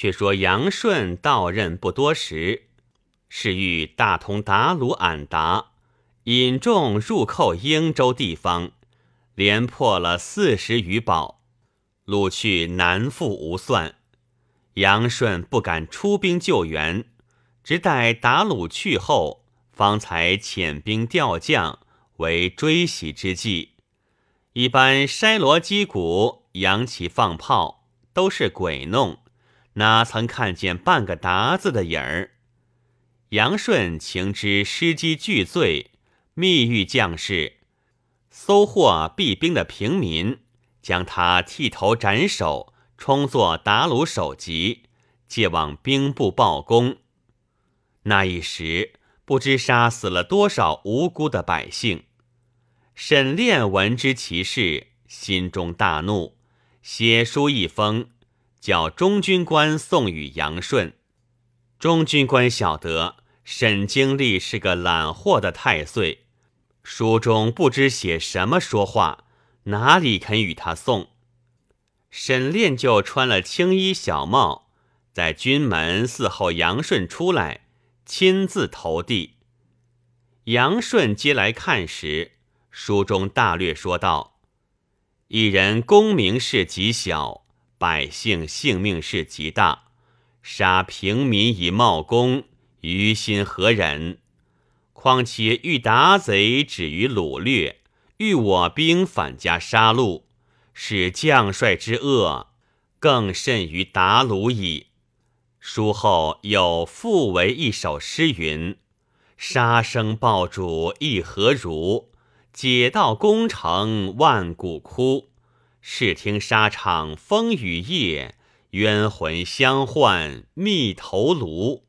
却说杨顺到任不多时，是遇大同达鲁俺答引众入寇英州地方，连破了四十余堡，掳去南复无算。杨顺不敢出兵救援，只待达鲁去后，方才遣兵调将为追袭之计。一般筛锣击鼓、扬旗放炮，都是鬼弄。哪曾看见半个达子的影儿？杨顺情知失机俱罪，密谕将士，搜获避兵的平民，将他剃头斩首，充作打鲁首级，借往兵部报功。那一时，不知杀死了多少无辜的百姓。沈炼闻之其事，心中大怒，写书一封。叫中军官送与杨顺。中军官晓得沈经历是个懒货的太岁，书中不知写什么说话，哪里肯与他送？沈炼就穿了青衣小帽，在军门伺候杨顺出来，亲自投递。杨顺接来看时，书中大略说道：“一人功名事极小。”百姓性命是极大，杀平民以冒功，于心何忍？况且欲达贼止于掳掠，欲我兵反加杀戮，使将帅之恶更甚于达虏矣。书后有复为一首诗云：“杀生报主亦何如？解道功成万古枯。”试听沙场风雨夜，冤魂相唤觅头颅。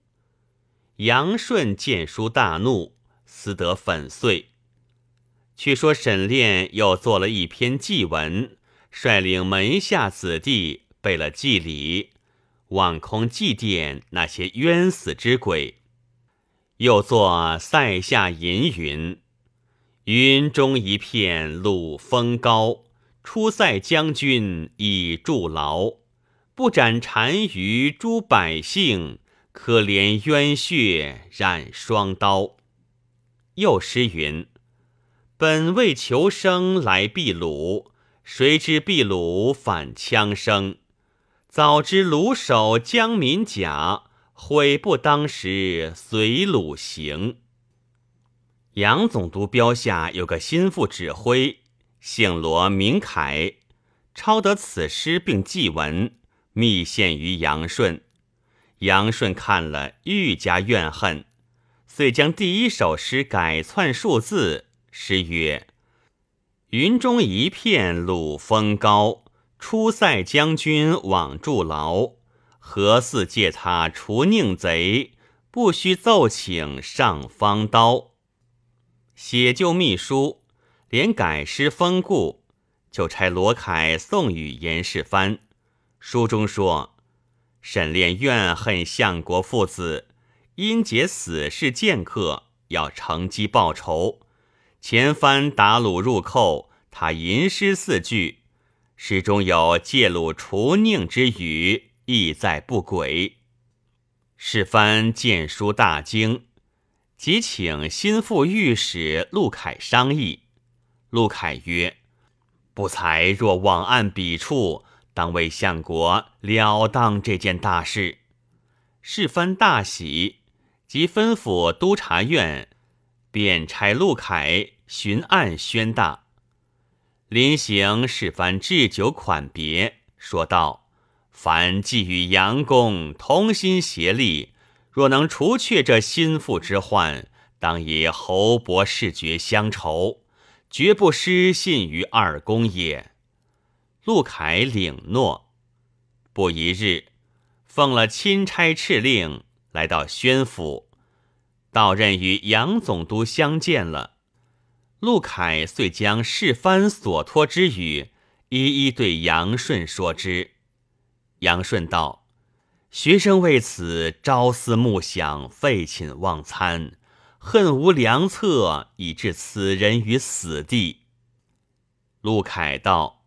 杨顺见书大怒，撕得粉碎。据说沈炼又做了一篇祭文，率领门下子弟备了祭礼，望空祭奠那些冤死之鬼。又作塞下吟云：“云中一片鲁风高。”出塞将军已筑牢，不斩单于诸百姓。可怜冤血染双刀。又诗云：“本为求生来避鲁，谁知避鲁反枪生？早知鲁守将民甲，悔不当时随鲁行。”杨总督标下有个心腹指挥。姓罗名凯，抄得此诗并祭文，密献于杨顺。杨顺看了，愈加怨恨，遂将第一首诗改篡数字。诗曰：“云中一片鲁风高，出塞将军枉驻牢。何似借他除宁贼，不须奏请上方刀。”写就秘书。连改诗封故，就差罗凯送与严世蕃。书中说，沈炼怨恨相国父子，因结死士剑客，要乘机报仇。前番打鲁入寇，他吟诗四句，诗中有借鲁除佞之语，意在不轨。世蕃见书大惊，即请心腹御史陆凯商议。陆凯曰：“不才若往按笔处，当为相国了当这件大事。”事番大喜，即吩咐都察院，便差陆凯巡案宣大。临行，事番置酒款别，说道：“凡既与杨公同心协力，若能除却这心腹之患，当以侯伯世爵相酬。”绝不失信于二公也。陆凯领诺，不一日，奉了钦差敕令，来到宣府，到任与杨总督相见了。陆凯遂将事番所托之语，一一对杨顺说之。杨顺道：“学生为此朝思暮想，废寝忘餐。”恨无良策，以致此人于死地。陆凯道：“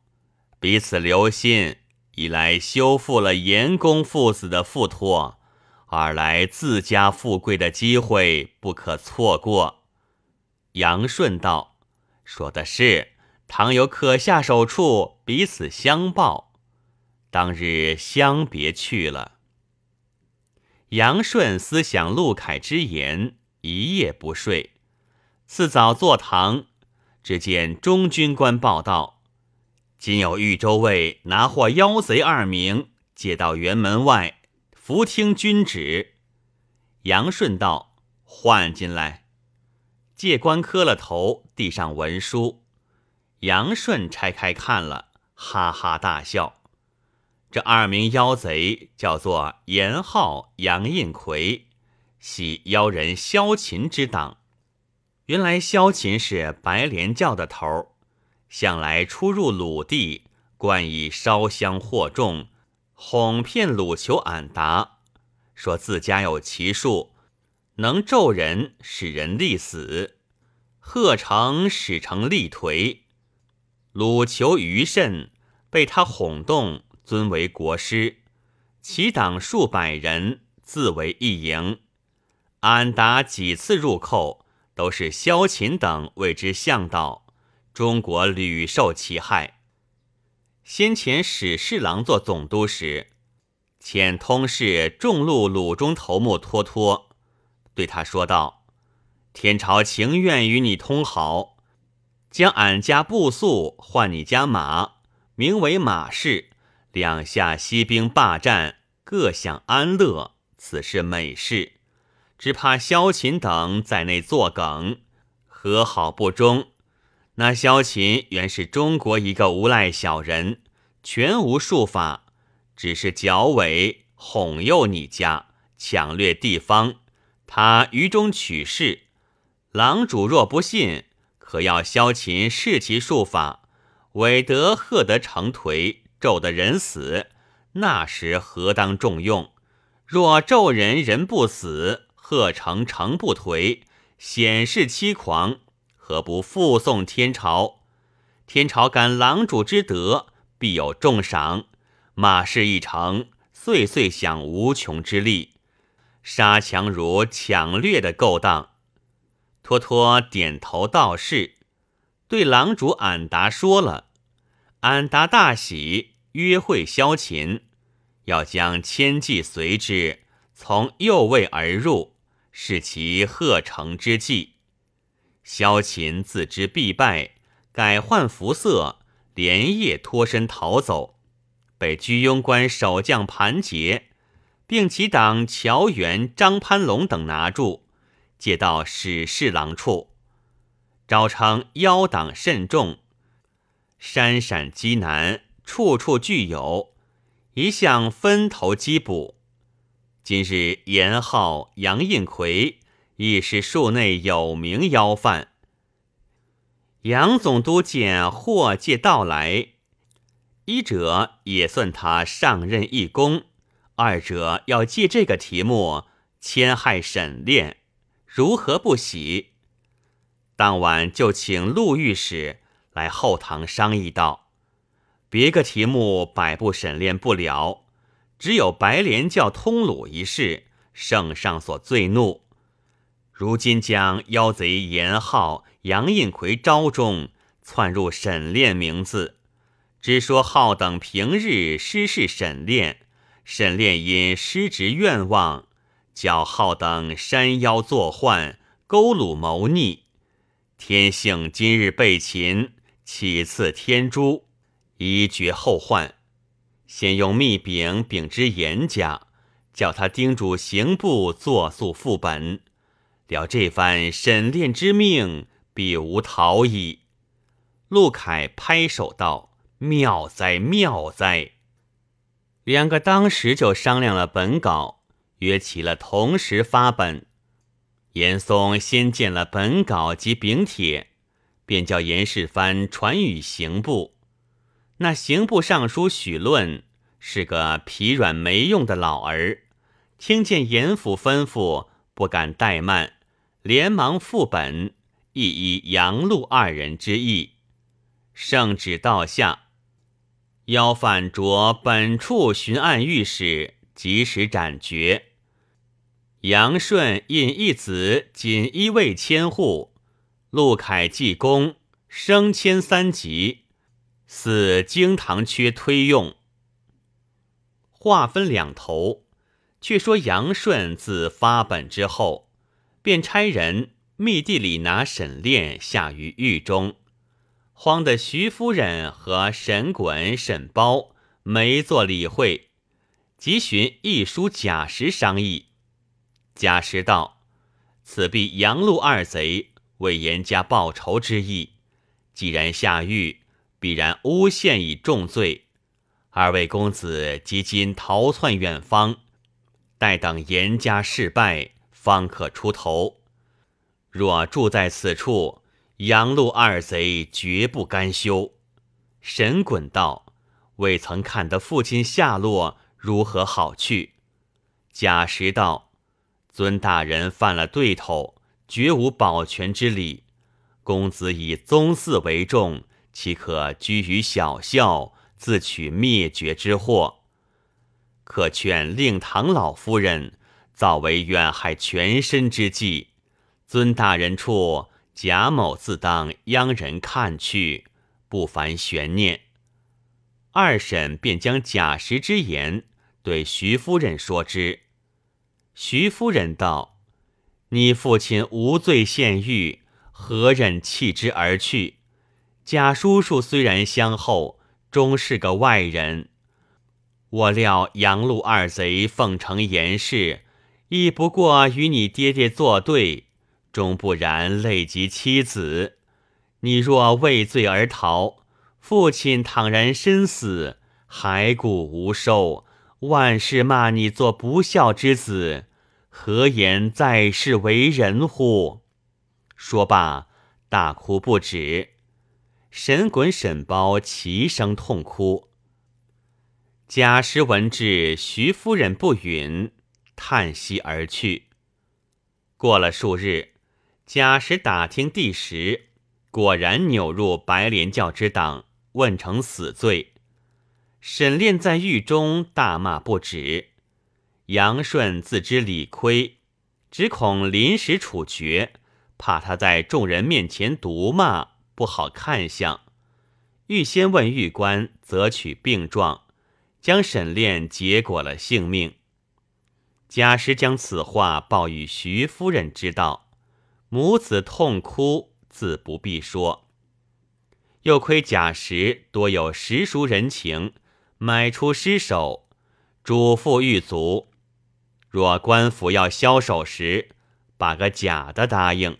彼此留心，一来修复了严公父子的负托，二来自家富贵的机会不可错过。”杨顺道：“说的是，倘有可下手处，彼此相报。”当日相别去了。杨顺思想陆凯之言。一夜不睡，次早坐堂，只见中军官报道：“今有豫州卫拿获妖贼二名，借到辕门外，伏听君旨。”杨顺道唤进来，借官磕了头，递上文书。杨顺拆开看了，哈哈大笑。这二名妖贼叫做严浩、杨应奎、系邀人萧秦之党，原来萧秦是白莲教的头儿，向来出入鲁地，惯以烧香惑众，哄骗鲁求俺答，说自家有奇术，能咒人使人立死，贺成使成立颓，鲁求余甚被他哄动，尊为国师，其党数百人，自为一营。俺达几次入寇，都是萧秦等为之向导，中国屡受其害。先前史侍郎做总督时，遣通事众路鲁中头目托托，对他说道：“天朝情愿与你通好，将俺家布宿换你家马，名为马氏，两下西兵霸占，各享安乐，此是美事。”只怕萧秦等在内作梗，和好不忠。那萧秦原是中国一个无赖小人，全无术法，只是矫伪哄诱你家，抢掠地方。他愚中取势，狼主若不信，可要萧秦试其术法，韦德贺得成颓，咒得人死，那时何当重用？若咒人人不死。贺城城不颓，显示凄狂。何不复送天朝？天朝感狼主之德，必有重赏。马氏一成，岁岁享无穷之力，杀强如抢掠的勾当。托托点头道是，对狼主俺达说了。俺达大喜，约会萧琴，要将千骑随之，从右卫而入。是其贺成之计，萧秦自知必败，改换服色，连夜脱身逃走，被居庸关守将盘结，并其党乔元、张潘龙等拿住，借到史侍郎处。昭昌妖党甚众，山陕、畿南处处俱有，一向分头缉捕。今日严浩、杨应奎亦是树内有名妖犯。杨总督见霍借到来，一者也算他上任一功；二者要借这个题目牵害沈炼，如何不喜？当晚就请陆御史来后堂商议道：“别个题目百步沈炼不了。”只有白莲教通鲁一事，圣上所最怒。如今将妖贼严浩、杨应奎招中，窜入沈炼名字，只说浩等平日失事沈炼，沈炼因失职愿望，叫浩等山妖作患，勾鲁谋逆。天性今日被擒，岂赐天诛，以绝后患。先用密禀禀知严家，叫他叮嘱刑部作速副本。了这番审练之命，必无逃矣。陆凯拍手道：“妙哉，妙哉！”两个当时就商量了本稿，约起了同时发本。严嵩先见了本稿及禀帖，便叫严世蕃传与刑部。那刑部尚书许论是个疲软没用的老儿，听见严府吩咐，不敢怠慢，连忙复本，亦以杨禄二人之意。圣旨到下，要反着本处巡按御史及时斩决。杨顺印一子锦衣卫千户，陆凯济公升迁三级。似经堂缺推用，话分两头。却说杨顺自发本之后，便差人密地里拿沈炼下于狱中，慌得徐夫人和沈衮、沈包没做理会，急寻一书贾实商议。贾实道：“此必杨禄二贼为严家报仇之意，既然下狱。”必然诬陷以重罪，二位公子即今逃窜远方，待等严家事败，方可出头。若住在此处，杨禄二贼绝不甘休。神滚道：“未曾看得父亲下落如何好去？”贾时道：“尊大人犯了对头，绝无保全之理。公子以宗嗣为重。”岂可居于小校，自取灭绝之祸？可劝令堂老夫人早为远害全身之计。尊大人处，贾某自当央人看去，不烦悬念。二婶便将贾石之言对徐夫人说之。徐夫人道：“你父亲无罪，现狱，何忍弃之而去？”贾叔叔虽然相厚，终是个外人。我料杨路二贼奉承严氏，亦不过与你爹爹作对，终不然累及妻子。你若畏罪而逃，父亲倘然身死，骸骨无收，万事骂你做不孝之子，何言在世为人乎？说罢，大哭不止。沈滚沈包齐声痛哭。贾时闻至，徐夫人不允，叹息而去。过了数日，贾时打听地时，果然扭入白莲教之党，问成死罪。沈炼在狱中大骂不止。杨顺自知理亏，只恐临时处决，怕他在众人面前毒骂。不好看相，预先问狱官，则取病状，将审炼结果了性命。贾时将此话报与徐夫人知道，母子痛哭，自不必说。又亏贾时多有识熟人情，买出尸首，嘱咐狱卒，若官府要销首时，把个假的答应。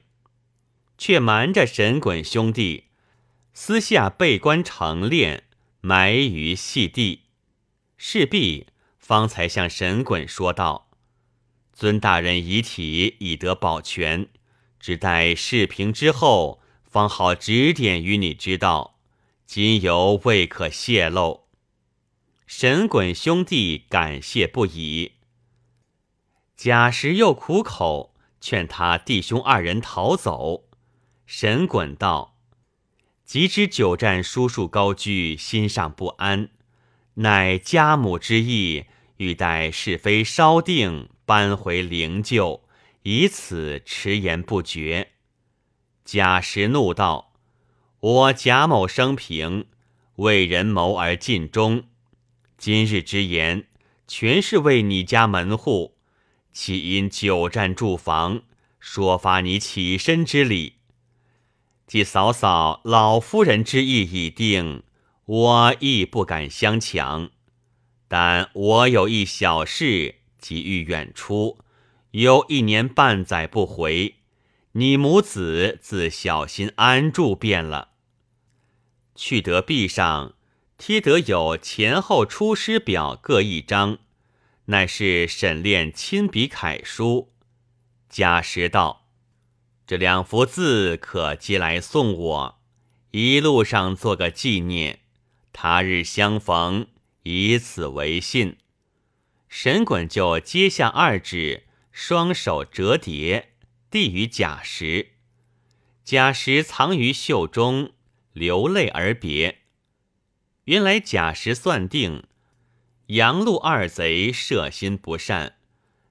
却瞒着神滚兄弟，私下被关长练，埋于细地。势必方才向神滚说道：“尊大人遗体已得保全，只待事平之后，方好指点于你知道。今犹未可泄露。”神滚兄弟感谢不已。贾石又苦口劝他弟兄二人逃走。神衮道：“即知久战，叔叔高居，心上不安，乃家母之意，欲待是非稍定，搬回灵柩，以此迟延不决。”贾石怒道：“我贾某生平为人谋而尽忠，今日之言，全是为你家门户，岂因久战住房，说发你起身之礼？”即嫂嫂，老夫人之意已定，我亦不敢相强。但我有一小事，急欲远出，有一年半载不回。你母子自小心安住便了。去得壁上贴得有前后出师表各一张，乃是沈炼亲笔楷书。贾时道。这两幅字可接来送我，一路上做个纪念。他日相逢，以此为信。神滚就接下二指，双手折叠，递与贾时。贾时藏于袖中，流泪而别。原来贾时算定，杨禄二贼设心不善，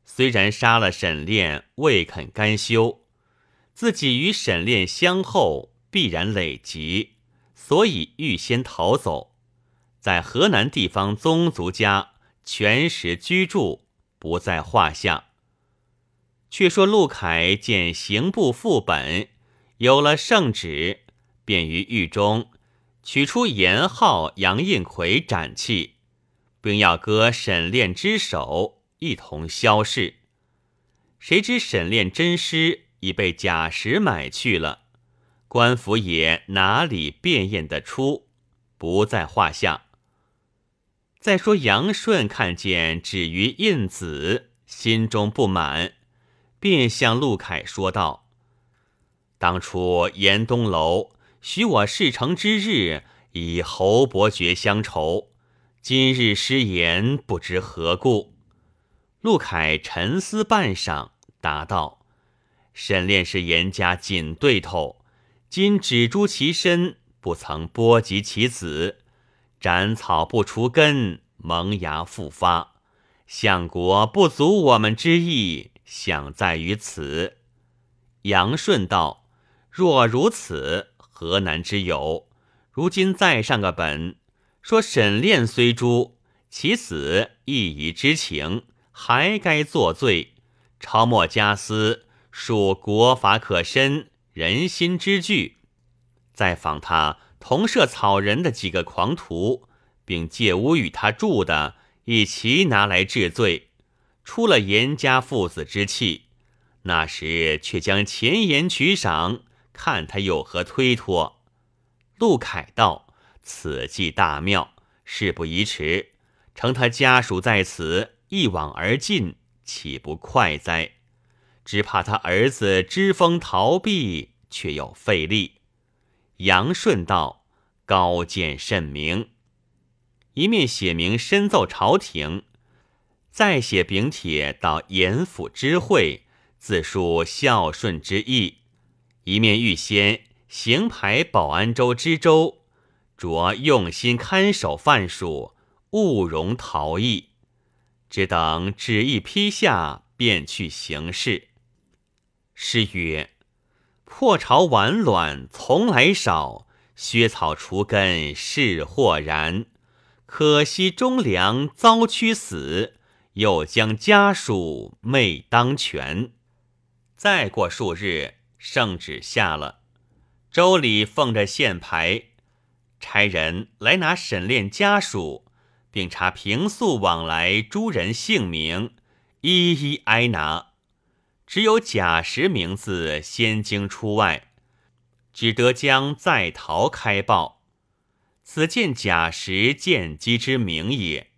虽然杀了沈炼，未肯甘休。自己与沈炼相后，必然累及，所以预先逃走，在河南地方宗族家全时居住，不在话下。却说陆凯见刑部副本有了圣旨，便于狱中取出严浩、杨应奎斩器，并要割沈炼之手一同消逝。谁知沈炼真尸。已被贾石买去了，官府也哪里辨验得出，不在话下。再说杨顺看见止于印子，心中不满，便向陆凯说道：“当初严东楼许我事成之日，以侯伯爵相酬，今日失言，不知何故。”陆凯沉思半晌，答道。沈炼是严家紧对头，今只诛其身，不曾波及其子。斩草不除根，萌芽复发。相国不足我们之意，想在于此。杨顺道：若如此，何难之有？如今再上个本，说沈炼虽诛其死亦以知情，还该作罪，抄没家私。属国法可伸人心之惧。再访他同涉草人的几个狂徒，并借屋与他住的，一齐拿来治罪，出了严家父子之气。那时却将前言取赏，看他有何推脱。陆凯道：“此计大妙，事不宜迟，乘他家属在此，一往而尽，岂不快哉？”只怕他儿子知风逃避，却又费力。杨顺道高见甚明，一面写明深奏朝廷，再写禀帖到严府知会，自述孝顺之意；一面预先行牌保安州知州，着用心看守范蜀，勿容逃逸。只等旨意批下，便去行事。诗曰：“破巢完卵从来少，削草除根是豁然。可惜忠良遭屈死，又将家属昧当权。”再过数日，圣旨下了，周礼奉着宪牌，差人来拿沈炼家属，并查平素往来诸人姓名，一一挨拿。只有假石名字先经出外，只得将在逃开报。此见假石见机之名也。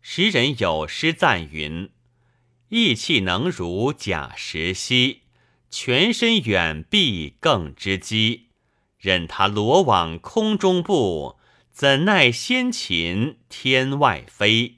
时人有诗赞云：“意气能如假石兮，全身远避更知机。任他罗网空中布，怎奈先擒天外飞。”